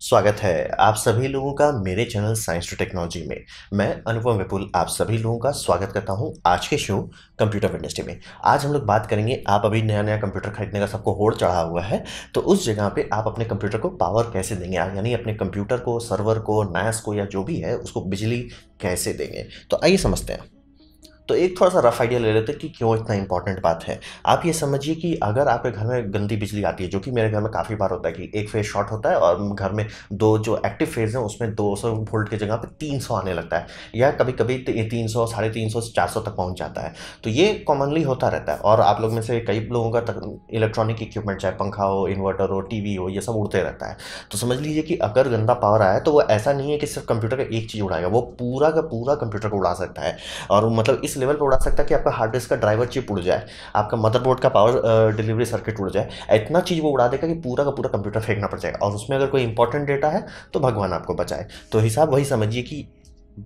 स्वागत है आप सभी लोगों का मेरे चैनल साइंस टू टेक्नोलॉजी में मैं अनुपम विपुल आप सभी लोगों का स्वागत करता हूं आज के शो कंप्यूटर इंडस्ट्री में आज हम लोग बात करेंगे आप अभी नया नया कंप्यूटर खरीदने का सबको होड़ चढ़ा हुआ है तो उस जगह पे आप अपने कंप्यूटर को पावर कैसे देंगे यानी अपने कंप्यूटर को सर्वर को नैस को या जो भी है उसको बिजली कैसे देंगे तो आइए समझते हैं तो एक थोड़ा सा रफ आइडिया ले लेते हैं कि क्यों इतना इंपॉर्टेंट बात है आप ये समझिए कि अगर आपके घर में गंदी बिजली आती है जो कि मेरे घर में काफ़ी बार होता है कि एक फेज़ शॉर्ट होता है और घर में दो जो एक्टिव फेज़ हैं उसमें सौ वोल्ट की जगह तीन सौ आने लगता है या कभी कभी तीन सौ साढ़े तीन सौ चार सौ तक पहुँच जाता है तो ये कॉमनली होता रहता है और आप लोग में से कई लोगों का इलेक्ट्रॉनिक इक्विपमेंट चाहे पंखा हो इन्वर्टर हो टी हो ये सब उड़ते रहता है तो समझ लीजिए कि अगर गंदा पावर आया तो वो ऐसा नहीं है कि सिर्फ कंप्यूटर का एक चीज़ उड़ाएगा वो पूरा का पूरा कंप्यूटर को उड़ा सकता है और मतलब इस लेवल पर उड़ा सकता है कि आपका हार्ड डिस्क का ड्राइवर चिप उड़ जाए आपका मदरबोर्ड का पावर डिलीवरी सर्किट उड़ जाए इतना चीज़ वो उड़ा देगा कि पूरा का पूरा कंप्यूटर फेंकना पड़ जाएगा और उसमें अगर कोई इंपॉर्टेंट डेटा है तो भगवान आपको बचाए तो हिसाब वही समझिए कि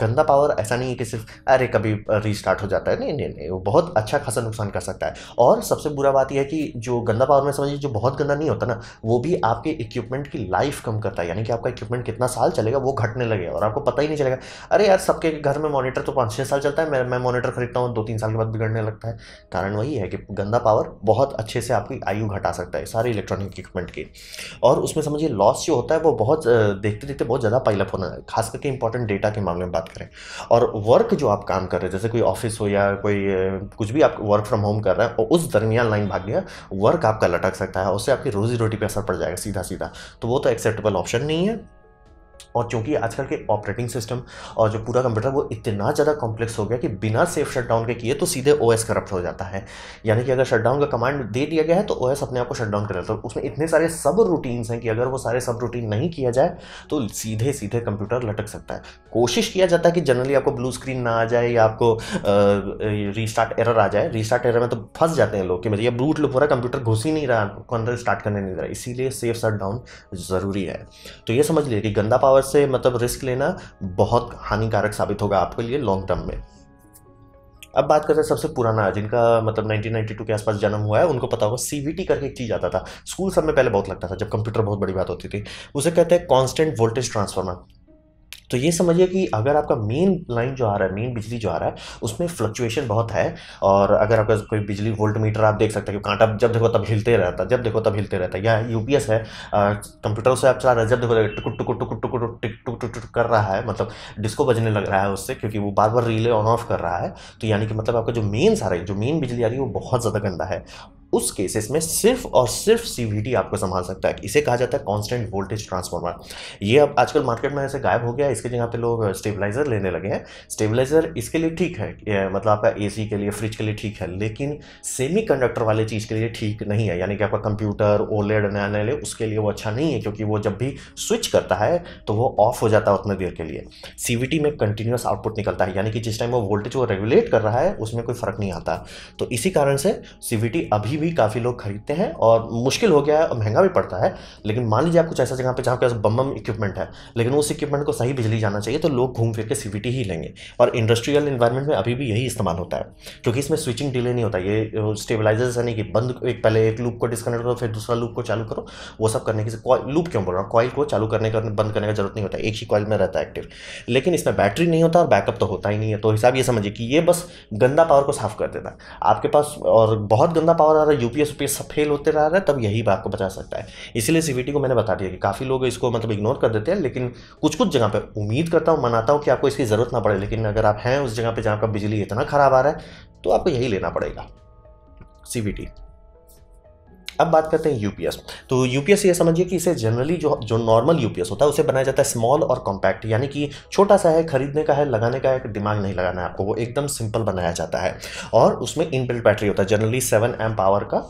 गंदा पावर ऐसा नहीं है कि सिर्फ अरे कभी रीस्टार्ट हो जाता है नहीं नहीं नहीं वो बहुत अच्छा खासा नुकसान कर सकता है और सबसे बुरा बात यह है कि जो गंदा पावर में समझिए जो बहुत गंदा नहीं होता ना वो भी आपके इक्विपमेंट की लाइफ कम करता है यानी कि आपका इक्विपमेंट कितना साल चलेगा वो घटने लगेगा और आपको पता ही नहीं चलेगा अरे यार सबके घर में मॉनिटर तो पाँच छः साल चलता है मैं मैं मॉनिटर खरीदता हूँ दो तीन साल के बाद बिगड़ने लगता है कारण वही है कि गंदा पावर बहुत अच्छे से आपकी आयु घटा सकता है सारे इलेक्ट्रॉनिक इक्विपमेंट की और उसमें समझिए लॉस जो होता है वो बहुत देखते देखते बहुत ज़्यादा पाइलअप होना है खास करके इंपॉर्टेंट डेटा के मामले में बात करें और वर्क जो आप काम कर रहे हैं जैसे कोई ऑफिस हो या कोई कुछ भी आप वर्क फ्रॉम होम कर रहे हैं और उस दरमियान लाइन भाग गया वर्क आपका लटक सकता है उससे आपकी रोजी रोटी पर असर पड़ जाएगा सीधा सीधा तो वो तो एक्सेप्टेबल ऑप्शन नहीं है और चूँकि आजकल के ऑपरेटिंग सिस्टम और जो पूरा कंप्यूटर वो इतना ज़्यादा कॉम्प्लेक्स हो गया कि बिना सेफ शटडाउन के किए तो सीधे ओएस करप्ट हो जाता है यानी कि अगर शटडाउन का कमांड दे दिया गया है तो ओएस अपने आप को शटडाउन कर देता है उसमें इतने सारे सब रूटीन्स हैं कि अगर वो सारे सब रूटीन नहीं किया जाए तो सीधे सीधे कंप्यूटर लटक सकता है कोशिश किया जाता है कि जनरली आपको ब्लू स्क्रीन ना आ जाए या आपको रीस्टार्ट एरर आ जाए रीस्टार्ट एरर में तो फंस जाते हैं लोग कि मेरे मतलब ये लुप हो रहा कंप्यूटर घुस ही नहीं रहा अंदर स्टार्ट करने नहीं रहा इसीलिए सेफ शटडाउन ज़रूरी है तो ये समझ लीजिए कि गंदा पावर पावर से मतलब रिस्क लेना बहुत हानिकारक साबित होगा आपके लिए लॉन्ग टर्म में अब बात करते हैं सबसे पुराना जिनका मतलब 1992 के आसपास जन्म हुआ है उनको पता होगा सीवीटी करके एक चीज़ आता था स्कूल सब में पहले बहुत लगता था जब कंप्यूटर बहुत बड़ी बात होती थी उसे कहते हैं कांस्टेंट वोल्टेज ट्रांसफार्मर तो ये समझिए कि अगर आपका मेन लाइन जो आ रहा है मेन बिजली जो आ रहा है उसमें फ्लक्चुएशन बहुत है और अगर आपका कोई बिजली वोल्ट मीटर आप देख सकते हैं कि कांटा जब देखो तब हिलते रहता है जब देखो तब हिलते रहता है या यू है कंप्यूटर से आप चला रहे जब देखो टुकुट टुकुट टुकुट टुकुट टिक टुक टुक टुक कर रहा है मतलब डिस्को बजने लग रहा है उससे क्योंकि वो बार बार रिले ऑन ऑफ कर रहा है तो यानी कि मतलब आपका जो मेन सारा जो मेन बिजली आ रही है वो बहुत ज़्यादा गंदा है उस केसेस में सिर्फ और सिर्फ सीवीटी आपको संभाल सकता है इसे कहा जाता है कांस्टेंट वोल्टेज ट्रांसफार्मर ये अब आजकल मार्केट में ऐसे गायब हो गया है इसके जगह पे लोग स्टेबलाइजर लेने लगे हैं स्टेबलाइजर इसके लिए ठीक है मतलब आपका एसी के लिए फ्रिज के लिए ठीक है लेकिन सेमी कंडक्टर वाले चीज़ के लिए ठीक नहीं है यानी कि आपका कंप्यूटर ओलेड e नया नया ले उसके लिए वो अच्छा नहीं है क्योंकि वो जब भी स्विच करता है तो वो ऑफ हो जाता है उतने देर के लिए सी में कंटिन्यूस आउटपुट निकलता है यानी कि जिस टाइम वो वोल्टेज वो रेगुलेट कर रहा है उसमें कोई फर्क नहीं आता तो इसी कारण से सी अभी भी काफ़ी लोग खरीदते हैं और मुश्किल हो गया है और महंगा भी पड़ता है लेकिन मान लीजिए आप कुछ ऐसा जगह पे जहाँ पे बम बम इक्विपमेंट है लेकिन उस इक्विपमेंट को सही बिजली जाना चाहिए तो लोग घूम फिर के सी ही लेंगे और इंडस्ट्रियल इन्वायरमेंट में अभी भी यही इस्तेमाल होता है क्योंकि इसमें स्विचिंग डिले नहीं होता ये स्टेबलाइजर है नहीं कि बंद एक पहले एक लूप को डिस्कनेक्ट करो फिर दूसरा लूप को चालू करो वो सब करने की लूप क्यों बोल रहा हूँ कॉल को चालू करने का बंद करने का जरूरत नहीं होता एक ही कॉल में रहता है एक्टिव लेकिन इसमें बैटरी नहीं होता और बैकअप तो होता ही नहीं है तो हिसाब ये समझिए कि ये बस गंदा पावर को साफ कर देता है आपके पास और बहुत गंदा पावर आ रहा है अगर यूपीएस यूपीएस सब फेल होते रह रहा है तब यही बात को बचा सकता है इसलिए सीबीटी को मैंने बता दिया कि काफ़ी लोग इसको मतलब इग्नोर कर देते हैं लेकिन कुछ कुछ जगह पर उम्मीद करता हूँ मनाता हूँ कि आपको इसकी ज़रूरत ना पड़े लेकिन अगर आप हैं उस जगह पर जहाँ का बिजली इतना ख़राब आ रहा है तो आपको यही लेना पड़ेगा सी अब बात करते हैं यूपीएस तो यूपीएस ये समझिए कि इसे जनरली जो जो नॉर्मल यूपीएस होता है उसे बनाया जाता है स्मॉल और कॉम्पैक्ट यानी कि छोटा सा है खरीदने का है लगाने का है दिमाग नहीं लगाना है आपको वो एकदम सिंपल बनाया जाता है और उसमें इनबिल्ट बैटरी होता है जनरली सेवन एम पावर का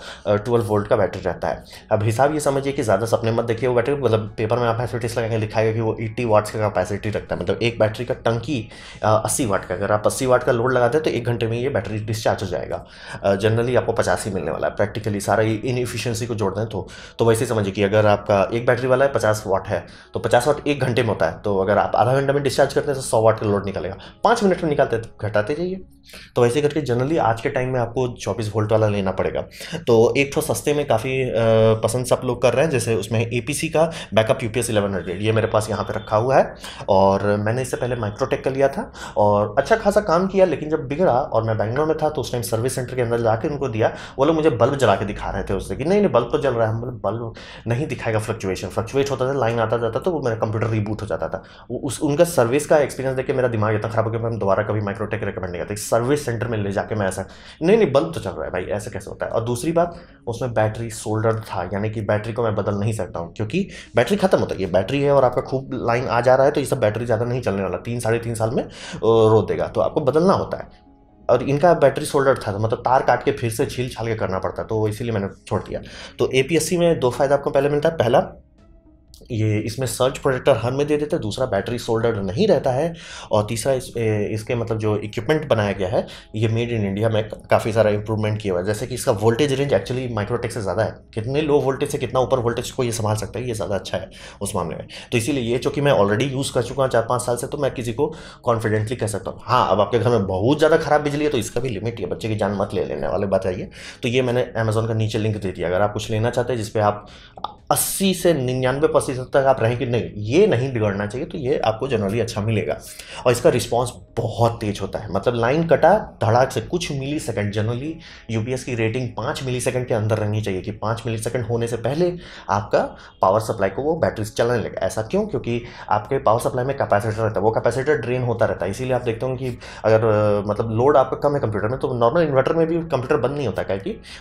ट्वेल्व वोल्ट का बैटरी रहता है अब हिसाब ये समझिए कि ज़्यादा सपने मत देखिए वो बैटरी मतलब पेपर में आप एसोटिस लगाएंगे है कि वो एट्टी वाट्स का कैपेसिटी रखता है मतलब एक बैटरी का टंकी अस्सी वाट का अगर आप अस्सी वाट का लोड लगाते हैं तो एक घंटे में ये बैटरी डिस्चार्ज हो जाएगा जनरली आपको पचासी मिलने वाला है प्रैक्टिकली सारा ये इनफिश एफिशिएंसी को जोड़ दें तो तो वैसे समझिए कि अगर आपका एक बैटरी वाला है पचास वाट है तो पचास वाट एक घंटे में होता है तो अगर आप आधा घंटे में डिस्चार्ज करते हैं तो सौ वाट का लोड निकलेगा पाँच मिनट में निकालते हैं तो घटाते जाइए तो वैसे करके जनरली आज के टाइम में आपको चौबीस वोल्ट वाला लेना पड़ेगा तो एक तो सस्ते में काफ़ी पसंद सब लोग कर रहे हैं जैसे उसमें ए का बैकअप यू पी ये मेरे पास यहाँ पर रखा हुआ है और मैंने इससे पहले माइक्रोटेक का लिया था और अच्छा खासा काम किया लेकिन जब बिगड़ा और मैं बैंगलोर में था तो उस टाइम सर्विस सेंटर के अंदर जाकर उनको दिया वो लोग मुझे बल्ब जला के दिखा रहे थे उससे कि नहीं नहीं बल्ब तो जल रहा है मतलब बल्ब नहीं दिखाएगा फ्लक्चुएशन फ्लक्चुएट होता था लाइन आता जाता तो वो मेरा कंप्यूटर रिबूट हो जाता था वो उस उनका सर्विस का एक्सपीरियंस देख के मेरा दिमाग इतना खराब हो गया मैं दोबारा कभी माइक्रोटेक रिकमेंड नहीं करता सर्विस सेंटर में ले जाकर मैं ऐसा नहीं नहीं बल्ब तो चल रहा है भाई ऐसा कैसे होता है और दूसरी बात उसमें बैटरी सोल्डर था यानी कि बैटरी को मैं बदल नहीं सकता हूँ क्योंकि बैटरी खत्म होता है ये बैटरी है और आपका खूब लाइन आ जा रहा है तो ये सब बैटरी ज़्यादा नहीं चलने वाला तीन साढ़े तीन साल में रो देगा तो आपको बदलना होता है और इनका बैटरी सोल्डर था तो मतलब तार काट के फिर से छील छाल के करना पड़ता तो इसीलिए मैंने छोड़ दिया तो ए में दो फ़ायदा आपको पहले मिलता है पहला ये इसमें सर्च प्रोजेक्टर हर में दे देते हैं दूसरा बैटरी सोल्डर नहीं रहता है और तीसरा इस इसके मतलब जो इक्विपमेंट बनाया गया है ये मेड इन इंडिया में काफ़ी सारा इंप्रूवमेंट किया हुआ है जैसे कि इसका वोल्टेज रेंज एक्चुअली माइक्रोटेक से ज़्यादा है कितने लो वोल्टेज से कितना ऊपर वोल्टेज को ये संभाल सकता है ये ज़्यादा अच्छा है उस मामले में तो इसीलिए ये चूँकि मैं ऑलरेडी यूज़ कर चुका हूँ चार पाँच साल से तो मैं किसी को कॉन्फिडेंटली कह सकता हूँ हाँ अब आपके घर में बहुत ज़्यादा खराब बिजली है तो इसका भी लिमिट है बच्चे की जान मत ले लेने वाले बात आइए तो ये मैंने अमेजोन का नीचे लिंक दे दिया अगर आप कुछ लेना चाहते हैं जिसपे आप अस्सी से निन्यानवे परसेंट सीजन तक आप रहें कि नहीं ये नहीं बिगड़ना चाहिए तो ये आपको जनरली अच्छा मिलेगा और इसका रिस्पॉन्स बहुत तेज होता है मतलब लाइन कटा धड़ाक से कुछ मिली सेकेंड जनरली यू की रेटिंग पाँच मिली सेकेंड के अंदर रहनी चाहिए कि पाँच मिली सेकेंड होने से पहले आपका पावर सप्लाई को वो बैटरी चलाने लगे ऐसा क्यों क्योंकि आपके पावर सप्लाई में कैपेसिटर रहता है वो कैपेसिटर ड्रेन होता रहता है इसीलिए आप देखते हो कि अगर मतलब लोड आपका कम है कंप्यूटर में तो नॉर्मल इन्वर्टर में भी कंप्यूटर बंद नहीं होता क्या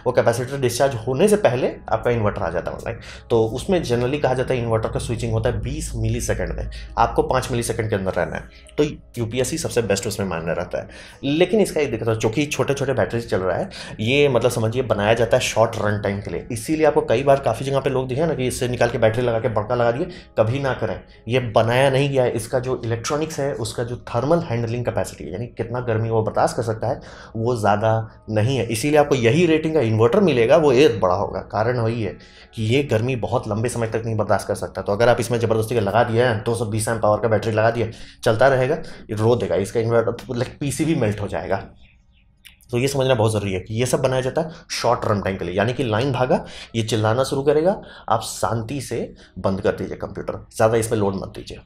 वो कैपेसिटर डिस्चार्ज होने से पहले आपका इन्वर्टर आ जाता है ऑनलाइन तो उसमें जनरली कहा जाता है इन्वर्टर इन्वर्टर का स्विचिंग होता है बीस मिली सेकेंड में आपको पाँच मिली के अंदर रहना है तो यूपीएससी सबसे बेस्ट उसमें मानने रहता है लेकिन इसका एक दिक्कत है चूँकि छोटे छोटे बैटरी चल रहा है ये मतलब समझिए बनाया जाता है शॉर्ट रन टाइम के लिए इसीलिए आपको कई बार काफ़ी जगह पे लोग दिखे ना कि इससे निकाल के बैटरी लगा के बड़का लगा दिए कभी ना करें ये बनाया नहीं गया है इसका जो इलेक्ट्रॉनिक्स है उसका जो थर्मल हैंडलिंग कैपेसिटी है यानी कितना गर्मी वो बर्दाश्त कर सकता है वो ज़्यादा नहीं है इसीलिए आपको यही रेटिंग का इन्वर्टर मिलेगा वो एक बड़ा होगा कारण वही है कि ये गर्मी बहुत लंबे समय तक नहीं बर्दाश्त कर सकता तो अगर आप इसमें ज़बरदस्ती का लगा दिया है दो सौ बीस एम पावर का बैटरी लगा दिया चलता रहेगा जाएगा रो देगा इसका इन्वर्टर लाइक पीसीबी मेल्ट हो जाएगा तो ये समझना बहुत ज़रूरी है कि ये सब बनाया जाता है शॉर्ट रन टाइम के लिए यानी कि लाइन भागा ये चिल्लाना शुरू करेगा आप शांति से बंद कर दीजिए कंप्यूटर ज़्यादा इस पर लोड मत दीजिए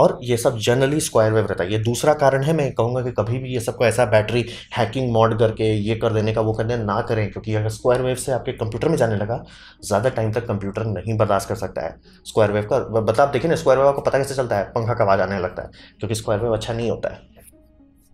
और ये सब जनरली स्क्वायर वेव रहता है ये दूसरा कारण है मैं कहूँगा कि कभी भी ये सबको ऐसा बैटरी हैकिंग मॉड करके ये कर देने का वो करने ना करें क्योंकि अगर स्क्वायर वेव से आपके कंप्यूटर में जाने लगा ज़्यादा टाइम तक कंप्यूटर नहीं बर्दाश्त कर सकता है स्क्वायर वेव का मतलब आप देखिए ना स्क्वायर वेव आपको पता कैसे चलता है पंखा का आवाज़ आने लगता है क्योंकि स्क्वायर वेव अच्छा नहीं होता है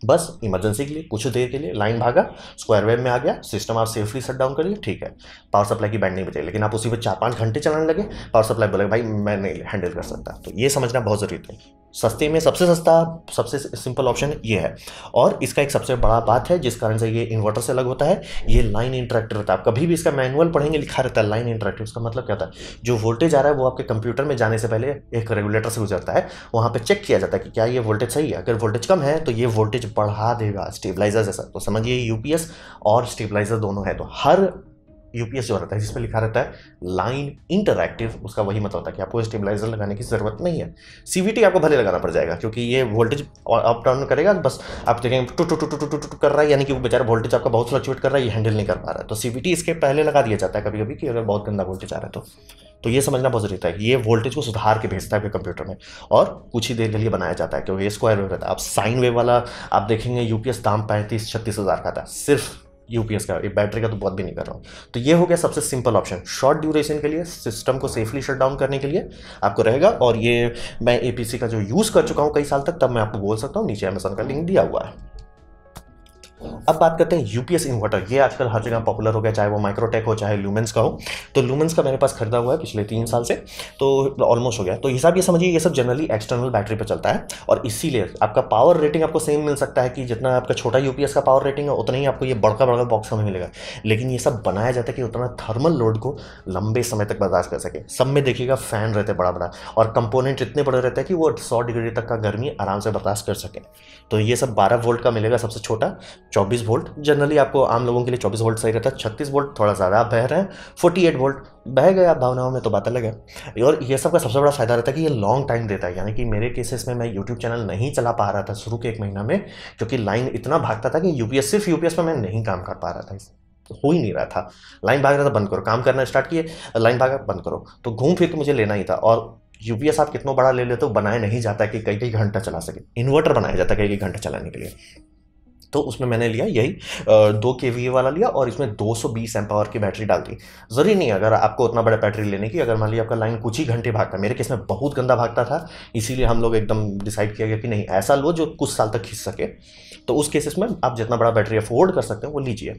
बस इमरजेंसी के लिए कुछ देर के लिए लाइन भागा स्क्वायर वेब में आ गया सिस्टम आप सेफली शट डाउन कर ठीक है पावर सप्लाई की बैंड नहीं बचाई लेकिन आप उसी पर चार पाँच घंटे चलाने लगे पावर सप्लाई बोले भाई मैं नहीं हैंडल कर सकता तो ये समझना बहुत ज़रूरी है सस्ते में सबसे सस्ता सबसे सिंपल ऑप्शन ये है और इसका एक सबसे बड़ा बात है जिस कारण से ये इन्वर्टर से अलग होता है ये लाइन इंट्रैक्टर रहता है आप कभी भी इसका मैनुअल पढ़ेंगे लिखा रहता है लाइन इंट्रैक्टर उसका मतलब क्या होता है जो वोल्टेज आ रहा है वो आपके कंप्यूटर में जाने से पहले एक रेगुलेटर से गुजरता है वहाँ पर चेक किया जाता है कि क्या ये वोल्टेज सही है अगर वोल्टेज कम है तो ये वोल्टेज बढ़ा देगा स्टेबलाइजर जैसा तो समझिए यूपीएस और स्टेबलाइजर दोनों है तो हर यूपीएस जो रहता है जिसमें लिखा रहता है लाइन इंटरैक्टिव उसका वही मतलब होता है कि आपको स्टेबलाइजर लगाने की ज़रूरत नहीं है सीवीटी आपको भले लगाना पड़ जाएगा क्योंकि ये वोल्टेज अप डाउन करेगा बस आप देखेंगे टू टू टू टू टू टू टू कर रहा है यानी कि वो बेचारा वोल्टेज आपका बहुत फ्लक्चुएट कर रहा है ये हैंडल नहीं कर पा रहा है तो सीवीटी इसके पहले लगा दिया जाता है कभी कभी कि अगर बहुत गंदा वोल्टेज आ रहा है तो तो ये समझना बहुत जरूरी है ये वोल्टेज को सुधार के भेजता है कंप्यूटर में और कुछ ही देर के लिए बनाया जाता है क्योंकि स्क्वायर वेव रहता है आप साइन वेव वाला आप देखेंगे यूपीएस दाम पैंतीस छत्तीस हज़ार का था सिर्फ यूपीएस का बैटरी का तो बहुत भी नहीं कर रहा हूँ तो ये हो गया सबसे सिंपल ऑप्शन शॉर्ट ड्यूरेशन के लिए सिस्टम को सेफली शट डाउन करने के लिए आपको रहेगा और ये मैं ए का जो यूज़ कर चुका हूँ कई साल तक तब मैं आपको बोल सकता हूँ नीचे अमेजोन का लिंक दिया हुआ है अब बात करते हैं यूपीएस इन्वर्टर ये आजकल हर जगह पॉपुलर हो गया चाहे वो माइक्रोटेक हो चाहे लूमेंस का हो तो लूमेंस का मेरे पास खरीदा हुआ है पिछले तीन साल से तो ऑलमोस्ट हो गया तो हिसाब ये समझिए ये सब जनरली एक्सटर्नल बैटरी पर चलता है और इसीलिए आपका पावर रेटिंग आपको सेम मिल सकता है कि जितना आपका छोटा यूपीएस का पावर रेटिंग है उतना ही आपको ये बड़का बड़का बॉक्स हमें मिलेगा लेकिन ये सब बनाया जाता है कि उतना थर्मल लोड को लंबे समय तक बर्दाश्त कर सके सब में देखिएगा फैन रहते बड़ा बड़ा और कंपोनेंट इतने बड़े रहते हैं कि वो सौ डिग्री तक का गर्मी आराम से बर्दाश्त कर सके तो ये सब बारह वोल्ट का मिलेगा सबसे छोटा 24 वोल्ट जनरली आपको आम लोगों के लिए 24 वोल्ट सही रहता है 36 वोल्ट थोड़ा ज़्यादा बह रहे हैं 48 वोल्ट बह गए आप भावनाओं में तो बात अलग है और ये सब का सबसे बड़ा फ़ायदा रहता है कि ये लॉन्ग टाइम देता है यानी कि मेरे केसेस में मैं यूट्यूब चैनल नहीं चला पा रहा था शुरू के एक महीना में क्योंकि लाइन इतना भागता था कि यूपीएस सिर्फ यूपीएस में मैं नहीं काम कर पा रहा था तो हो ही नहीं रहा था लाइन भाग रहा था बंद करो काम करना स्टार्ट किए लाइन भागा बंद करो तो घूम फिर मुझे लेना ही था और यूपीएस आप कितना बड़ा ले लेते हो बनाया नहीं जाता कि कई कई घंटा चला सके इन्वर्टर बनाया जाता है कई कई घंटा चलाने के लिए तो उसमें मैंने लिया यही दो के वी वाला लिया और इसमें 220 सौ बीस एम्पावर की बैटरी डाल दी जरूरी नहीं अगर आपको उतना बड़ा बैटरी लेने की अगर मान लीजिए आपका लाइन कुछ ही घंटे भागता मेरे केस में बहुत गंदा भागता था इसीलिए हम लोग एकदम डिसाइड किया गया कि नहीं ऐसा लो जो कुछ साल तक खींच सके तो उस केसेस में आप जितना बड़ा बैटरी अफोर्ड कर सकते हैं वो लीजिए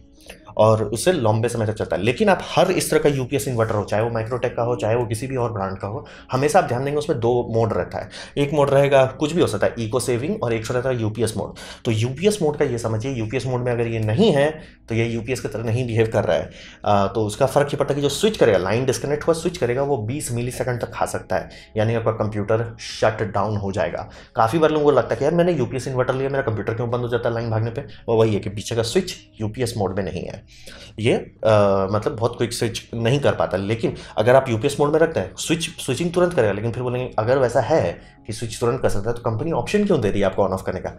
और उससे लंबे समय तक चलता है लेकिन आप हर इस तरह का यूपीएस इन्वर्टर हो चाहे वो माइक्रोटेक का हो चाहे वो किसी भी और ब्रांड का हो हमेशा आप ध्यान देंगे उसमें दो मोड रहता है एक मोड रहेगा कुछ भी हो सकता है इको सेविंग और एक रहता है यूपीएस मोड तो यूपीएस मोड का ये समझिए यूपीएस मोड में अगर ये नहीं है तो ये यूपीएस की तरह नहीं बिहेव कर रहा है आ, तो उसका फ़र्क ये पड़ता है कि जो स्विच करेगा लाइन डिस्कनेक्ट हुआ स्विच करेगा वो बीस मिली तक खा सकता है यानी आपका कंप्यूटर शट डाउन हो जाएगा काफ़ी बार लोगों को लगता है कि यार मैंने यूपीएस इन्वर्टर लिया मेरा कंप्यूटर क्यों बंद हो जाता है लाइन भागने पर वही है कि पीछे का स्विच यूपीएस मोड में नहीं है है ये आ, मतलब बहुत क्विक स्विच नहीं कर पाता लेकिन अगर आप यूपीएस मोड में रखते हैं स्विच स्विचिंग तुरंत करेगा लेकिन फिर बोलेंगे अगर वैसा है कि स्विच तुरंत कर सकता है तो कंपनी ऑप्शन क्यों दे रही है आपको ऑन ऑफ करने का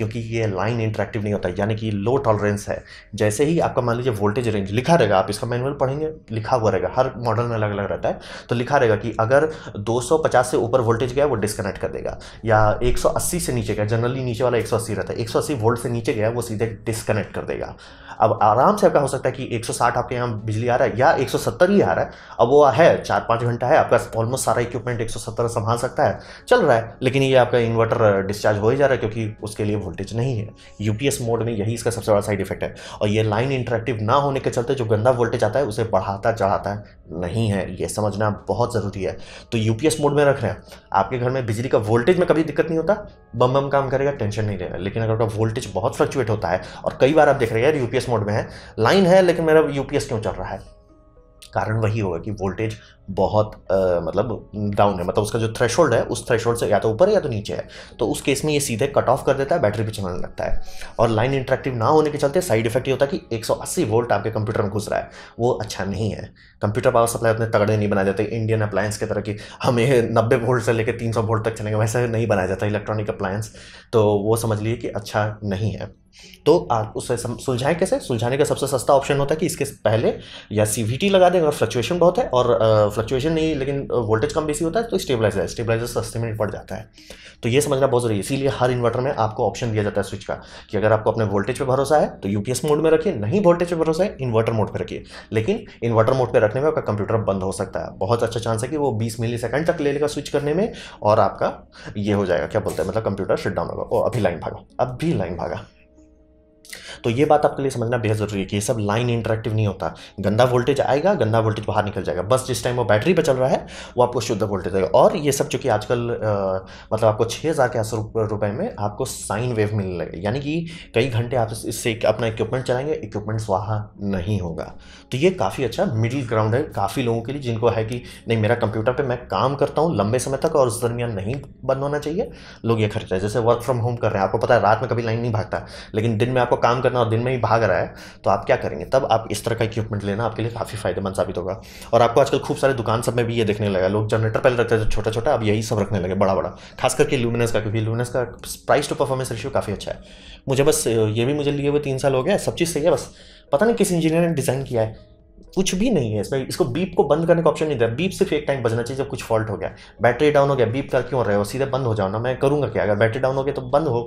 क्योंकि ये लाइन इंटरेक्टिव नहीं होता यानी कि लो टॉलरेंस है जैसे ही आपका मान लीजिए वोल्टेज रेंज लिखा रहेगा आप इसका मैनुअल पढ़ेंगे लिखा हुआ रहेगा हर मॉडल में अलग अलग रहता है तो लिखा रहेगा कि अगर 250 से ऊपर वोल्टेज गया वो डिस्कनेक्ट कर देगा या 180 से नीचे गया जनरली नीचे वाला 180 रहता है 180 वोल्ट से नीचे गया वो सीधे डिस्कनेक्ट कर देगा अब आराम से आपका हो सकता है कि 160 आपके यहाँ बिजली आ रहा है या 170 ही आ रहा है अब वो है चार पाँच घंटा है आपका ऑलमोस्ट सारा इक्विपमेंट 170 संभाल सकता है चल रहा है लेकिन ये आपका इन्वर्टर डिस्चार्ज हो ही जा रहा है क्योंकि उसके लिए वोल्टेज नहीं है यूपीएस मोड में यही इसका सबसे बड़ा साइड इफेक्ट है और ये लाइन इंटरेक्टिव ना होने के चलते जो गंदा वोल्टेज आता है उसे बढ़ाता चढ़ाता नहीं है ये समझना बहुत ज़रूरी है तो यूपीएस मोड में रख रहे हैं आपके घर में बिजली का वोल्टेज में कभी दिक्कत नहीं होता बम बम काम करेगा टेंशन नहीं लेना लेकिन अगर आपका वोल्टेज बहुत फ्लक्चुएट होता है और कई बार आप देख रहे हैं यूपीएस मोड में है लाइन है लेकिन मेरा यूपीएस क्यों चल रहा है कारण वही होगा कि वोल्टेज बहुत आ, मतलब डाउन है मतलब उसका जो थ्रेश है उस थ्रेश से या तो ऊपर है या तो नीचे है तो उस केस में ये सीधे कट ऑफ कर देता है बैटरी भी चलने लगता है और लाइन इंटरेक्टिव ना होने के चलते साइड इफेक्ट ये होता है कि 180 वोल्ट आपके कंप्यूटर में घुस रहा है वो अच्छा नहीं है कंप्यूटर पावर सप्लाई उतने तगड़े नहीं बनाए जाते इंडियन अप्लायंस की तरह की हमें नब्बे वोल्ट से लेकर तीन वोल्ट तक चलेंगे वैसे नहीं बनाया जाता इलेक्ट्रॉनिक अप्लायंस तो वो समझ लिए कि अच्छा नहीं है तो आप उसे सुलझाएं कैसे सुलझाने का सबसे सस्ता ऑप्शन होता है कि इसके पहले या सी लगा दें अगर फ्लक्चुएशन बहुत है और फ्लक्चुएशन नहीं लेकिन वोल्टेज कम बेसी होता है तो स्टेबलाइजर स्टेबलाइजर सस्ते में पड़ जाता है तो ये समझना बहुत जरूरी है इसीलिए हर इन्वर्टर में आपको ऑप्शन दिया जाता है स्विच का कि अगर आपको अपने वोल्टेज पर भरोसा है तो यूपीएस मोड में रखिए नहीं वोल्टेज पर भरोसा है इन्वर्टर मोड पर रखिए लेकिन इन्वर्टर मोड पर रखने में आपका कंप्यूटर बंद हो सकता है बहुत अच्छा चांस है कि वो बीस मिली तक ले लेगा स्विच करने में और आपका ये हो जाएगा क्या बोलते हैं मतलब कंप्यूटर शट डाउन होगा ओ अभी लाइन भागा अभी लाइन भागा तो ये बात आपके लिए समझना बेहद ज़रूरी है कि ये सब लाइन इंटरेक्टिव नहीं होता गंदा वोल्टेज आएगा गंदा वोल्टेज बाहर निकल जाएगा बस जिस टाइम वो बैटरी पर चल रहा है वो आपको शुद्ध वोल्टेज देगा और ये सब चूंकि आजकल मतलब आपको छः हज़ार के आस रुपये में आपको साइन वेव मिलने लगेगा यानी कि कई घंटे आप इससे अपना इक्विपमेंट चलाएंगे इक्विपमेंट वहाँ नहीं होगा तो ये काफ़ी अच्छा मिडिल ग्राउंड है काफ़ी लोगों के लिए जिनको है कि नहीं मेरा कंप्यूटर पर मैं काम करता हूँ लंबे समय तक और उस दरमियान नहीं बंद होना चाहिए लोग ये खरीदते हैं जैसे वर्क फ्रॉम होम कर रहे हैं आपको पता है रात में कभी लाइन नहीं भागता लेकिन दिन में आपको काम काम करना और दिन में ही भाग रहा है तो आप क्या करेंगे तब आप इस तरह का इक्विपमेंट लेना आपके लिए काफ़ी फायदेमंद साबित होगा और आपको आजकल खूब सारे दुकान सब में भी ये देखने लगा लोग जनरेटर पहले रखते थे छोटा छोटा अब यही सब रखने लगे बड़ा बड़ा खास करके लूमिनस का क्योंकि लूमिनस का प्राइस टू परफॉर्मेंस रेशियो काफ़ी अच्छा है मुझे बस ये भी मुझे लिए हुए तीन साल हो गया सब चीज़ सही है बस पता नहीं किस इंजीनियर ने डिज़ाइन किया है कुछ भी नहीं है इसमें इसको बीप को बंद करने का ऑप्शन नहीं दिया बीप सिर्फ एक टाइम बजना चाहिए जब कुछ फॉल्ट हो गया बैटरी डाउन हो गया बीप कर क्यों रहे हो सीधे बंद हो जाओ ना मैं करूँगा क्या अगर बैटरी डाउन हो गया तो बंद हो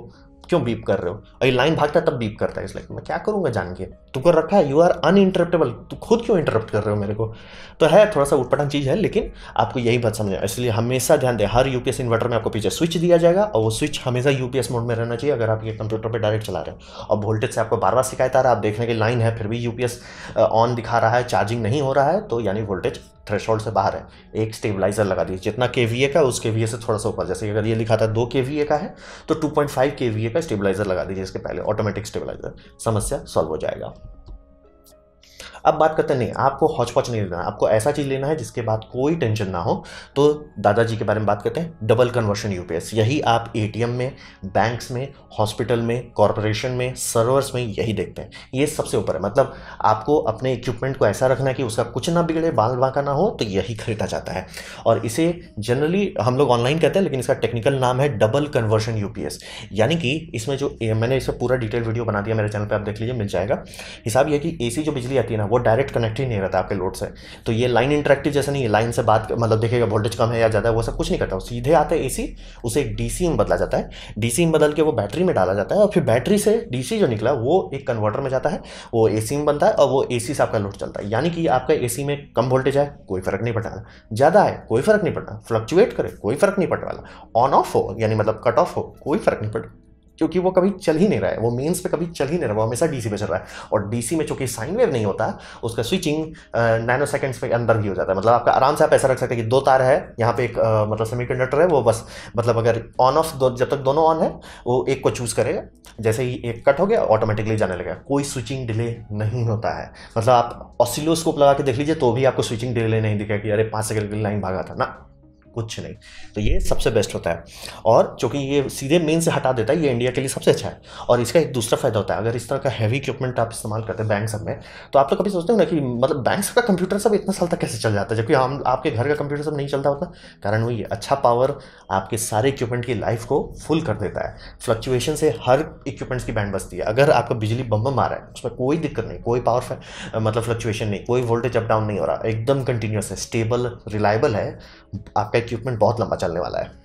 क्यों बीप कर रहे हो और ये लाइन भागता तब बीप करता है इस लाइक मैं क्या करूँगा जान के कर रखा है यू आर अन इंटरप्टेबल तू खुद क्यों इंटरप्ट कर रहे हो मेरे को तो है थोड़ा सा उठपटन चीज़ है लेकिन आपको यही बात समझ इसलिए हमेशा ध्यान दें हर यूपीएस इन्वर्टर में आपको पीछे स्विच दिया जाएगा और वो स्विच हमेशा यूपीएस मोड में रहना चाहिए अगर आप ये कंप्यूटर पर डायरेक्ट चला रहे हैं और वोल्टेज से आपको बार बार शिकायत आ रहा है आप देखने की लाइन है फिर भी यूपीएस ऑन दिखा रहा है चार्जिंग नहीं हो रहा है तो यानी वोल्टेज थ्रेशोल्ड से बाहर है एक स्टेबलाइजर लगा दीजिए जितना के वी ए का उसके वी ए से थोड़ा सा ऊपर जैसे कि अगर ये लिखा था दो के वी ए का है तो two point five K V A का स्टेबलाइजर लगा दीजिए इसके पहले ऑटोमेटिक स्टेबलाइजर समस्या सॉल्व हो जाएगा अब बात करते हैं नहीं आपको हौचपौच नहीं लेना आपको ऐसा चीज़ लेना है जिसके बाद कोई टेंशन ना हो तो दादाजी के बारे में बात करते हैं डबल कन्वर्शन यूपीएस यही आप ए में बैंक्स में हॉस्पिटल में कॉरपोरेशन में सर्वर्स में यही देखते हैं ये सबसे ऊपर है मतलब आपको अपने इक्विपमेंट को ऐसा रखना है कि उसका कुछ ना बिगड़े बाल बांका ना हो तो यही खरीदा जाता है और इसे जनरली हम लोग ऑनलाइन कहते हैं लेकिन इसका टेक्निकल नाम है डबल कन्वर्शन यूपीएस यानी कि इसमें जो मैंने इसे पूरा डिटेल वीडियो बना दिया मेरे चैनल पर आप देख लीजिए मिल जाएगा हिसाब यह कि ए जो बिजली आती है ना वो डायरेक्ट कनेक्ट ही नहीं रहता आपके लोड से तो ये लाइन इंटरेक्टिव जैसा नहीं है लाइन से बात मतलब देखेगा वोल्टेज कम है या ज़्यादा है वो सब कुछ नहीं करता सीधे आता है ए उसे एक डी में बदला जाता है डी में बदल के वो बैटरी में डाला जाता है और फिर बैटरी से डी जो निकला वो एक कन्वर्टर में जाता है वो ए में बनता है और वो ए से आपका लोड चलता है यानी कि आपका ए में कम वोल्टेज है कोई फर्क नहीं पड़ता ज़्यादा है कोई फर्क नहीं पड़ता फ्लक्चुएट करे कोई फर्क नहीं पड़ रहा ऑन ऑफ हो यानी मतलब कट ऑफ हो कोई फर्क नहीं पड़ता क्योंकि वो कभी चल ही नहीं रहा है वो मेंस पे कभी चल ही नहीं रहा वो हमेशा डीसी पे चल रहा है और डीसी में चूंकि साइन वेव नहीं होता उसका स्विचिंग नैनो सेकंड्स के अंदर भी हो जाता है मतलब आपका आराम से आप ऐसा रख सकते हैं कि दो तार है यहाँ पे एक आ, मतलब सेमी है वो बस मतलब अगर ऑन ऑफ जब तक दोनों ऑन है वो एक को चूज़ करेगा जैसे ही एक कट हो गया ऑटोमेटिकली जाने लगेगा कोई स्विचिंग डिले नहीं होता है मतलब आप ऑसिलोस्कोप लगा के देख लीजिए तो भी आपको स्विचिंग डिले नहीं दिखेगा कि अरे पाँच सेकंड लाइन भागा था ना कुछ नहीं तो ये सबसे बेस्ट होता है और चूंकि ये सीधे मेन से हटा देता है ये इंडिया के लिए सबसे अच्छा है और इसका एक दूसरा फायदा होता है अगर इस तरह का हैवी इक्विपमेंट आप इस्तेमाल करते हैं बैंक सब में तो आप लोग कभी सोचते हो ना कि मतलब बैंक का कंप्यूटर सब इतना साल तक कैसे चल जाता है जबकि हम आपके घर का कंप्यूटर सब नहीं चलता होता कारण वही अच्छा पावर आपके सारे इक्विपमेंट की लाइफ को फुल कर देता है फ्लक्चुएशन से हर इक्विपमेंट्स की बैंड बचती है अगर आपका बिजली बम बम आ रहा है उसमें कोई दिक्कत नहीं कोई पावर मतलब फ्लक्चुएशन नहीं कोई वोल्टेज अप डाउन नहीं हो रहा एकदम कंटिन्यूस है स्टेबल रिलायबल है आपका इक्विपमेंट बहुत लंबा चलने वाला है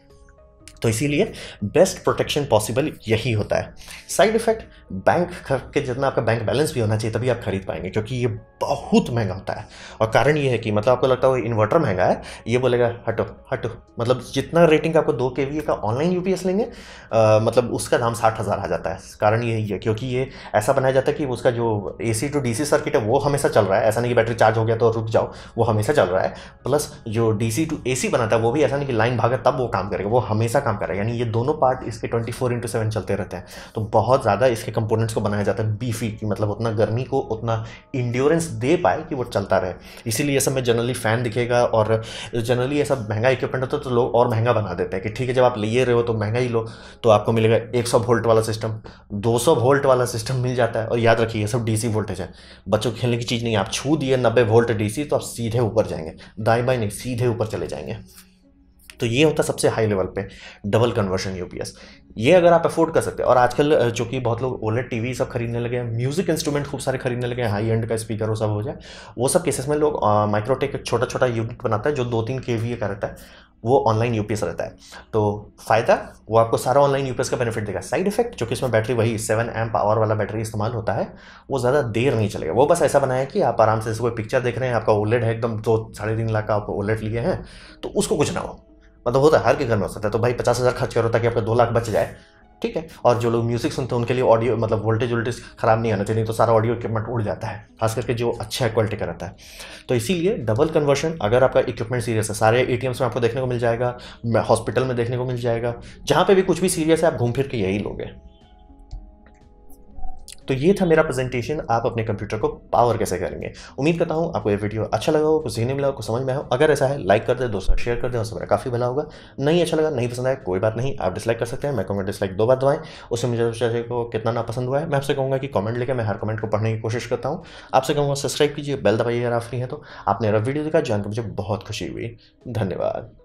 तो इसीलिए बेस्ट प्रोटेक्शन पॉसिबल यही होता है साइड इफेक्ट बैंक के जितना आपका बैंक बैलेंस भी होना चाहिए तभी आप खरीद पाएंगे क्योंकि ये बहुत महंगा होता है और कारण ये है कि मतलब आपको लगता है इन्वर्टर महंगा है ये बोलेगा हटो हटो मतलब जितना रेटिंग आपको दो के का ऑनलाइन यू लेंगे आ, मतलब उसका दाम साठ हज़ार आ जाता है कारण यही है क्योंकि ये ऐसा बनाया जाता है कि उसका जो A C to D C circuit है वो हमेशा चल रहा है ऐसा नहीं कि बैटरी चार्ज हो गया तो रुक जाओ वो हमेशा चल रहा है प्लस जो डी सी टू ए सी बनाता है वो भी ऐसा नहीं कि लाइन भागा तब वो काम करेगा वो हमेशा काम कर रहा है यानी ये दोनों पार्ट इसके ट्वेंटी फोर इंटू सेवन चलते रहते हैं तो बहुत ज़्यादा इसके कंपोनेंट्स को बनाया जाता है बीफी की मतलब उतना गर्मी को उतना इंड्योरेंस दे पाए कि वो चलता रहे इसीलिए ये सब में जनरली फ़ैन दिखेगा और जनरली ये सब महंगा इक्विपमेंट होता है तो लोग और महंगा बना देते हैं कि ठीक है जब आप ले रहे हो तो महंगा ही लो तो आपको मिलेगा एक सौ वोल्ट वाला सिस्टम दो सौ वोल्ट वाला सिस्टम मिल जाता है और याद रखिए सब डीसी वोल्टेज है बच्चों खेलने की चीज़ नहीं आप छू दिए नब्बे वोल्ट डीसी तो आप सीधे ऊपर जाएंगे दाएँ बाई नहीं सीधे ऊपर चले जाएंगे तो ये होता है सबसे हाई लेवल पे डबल कन्वर्शन यूपीएस ये अगर आप अफोर्ड कर सकते हैं और आजकल चूंकि बहुत लोग ओलेट टीवी सब खरीदने लगे हैं म्यूजिक इंस्ट्रूमेंट खूब सारे खरीदने लगे हैं हाई एंड का स्पीकर वो सब हो जाए वो सब केसेस में लोग माइक्रोटेक एक छोटा छोटा यूनिट बनाता है जो दो तीन के वी का रहता है वो ऑनलाइन यूपीएस रहता है तो फ़ायदा वो आपको सारा ऑनलाइन यूपीएस का बेनिफिट देगा साइड इफेक्ट जो कि इसमें बैटरी वही सेवन एम पावर वाला बैटरी इस्तेमाल होता है वो ज़्यादा देर नहीं चलेगा वो बस ऐसा बनाया कि आप आराम से कोई पिक्चर देख रहे हैं आपका ओलेट है एकदम दो साढ़े तीन लाख का आप ओलेट लिए हैं तो उसको कुछ ना हो मतलब होता है हर के घर में हो सकता है तो भाई पचास हज़ार खर्च करो ताकि आपका दो लाख बच जाए ठीक है और जो लोग म्यूजिक सुनते हैं उनके लिए ऑडियो मतलब वोल्टेज वोल्टेज खराब नहीं आना चाहिए नहीं तो सारा ऑडियो इक्विपमेंट उड़ जाता है खास करके जो अच्छा क्वालिटी का रहता है तो इसीलिए डबल कन्वर्शन अगर आपका इक्विपमेंट सीरियस है सारे ए में आपको देखने को मिल जाएगा हॉस्पिटल में देखने को मिल जाएगा जहाँ पर भी कुछ भी सीरियस है आप घूम फिर के यही लोगे तो ये था मेरा प्रेजेंटेशन आप अपने कंप्यूटर को पावर कैसे करेंगे उम्मीद करता हूँ आपको ये वीडियो अच्छा लगा हो कुछ सीखने मिला हो कुछ समझ में आया हो अगर ऐसा है लाइक कर दे दोस्तों शेयर कर दें उससे मेरा काफ़ी भला होगा नहीं अच्छा लगा नहीं पसंद आया कोई बात नहीं आप डिसलाइक कर सकते हैं मैं कहूँगा डिसलाइक दो बार दवाएं उससे मुझे को कितना ना पसंद हुआ है मैं आपसे कहूँगा कि कमेंट लेकर मैं हर कमेंट को पढ़ने की कोशिश करता हूँ आपसे कहूँगा सब्सक्राइब कीजिए बेल दबाइए अगर आप फ्री हैं तो आपने मेरा वीडियो देखा जानकर मुझे बहुत खुशी हुई धन्यवाद